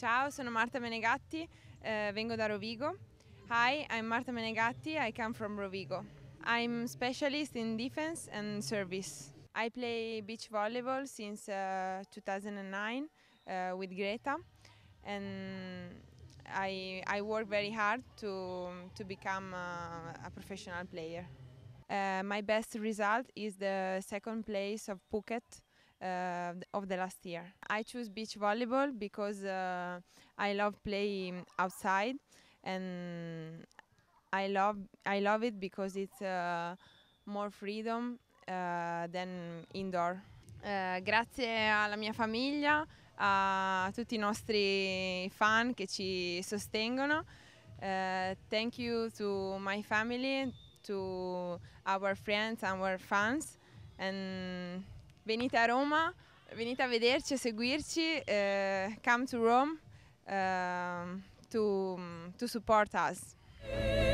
Ciao, sono Marta Menegatti, uh, vengo da Rovigo. Hi, I'm Marta Menegatti, I come from Rovigo. I'm specialist in defense and service. I play beach volleyball since uh, 2009 uh, with Greta and I, I work very hard to, to become a, uh, a professional player. Uh, my best result is the second place of Phuket uh, of the last year. I choose beach volleyball because uh, I love play outside and I love I love it because it's uh, more freedom uh, than indoor. Uh, grazie alla mia famiglia, a tutti i nostri fan che ci sostengono. Uh, thank you to my family, to our friends, our fans and venite a Roma, venite a vederci, a seguirci, eh, come to Rome uh, to, to support us.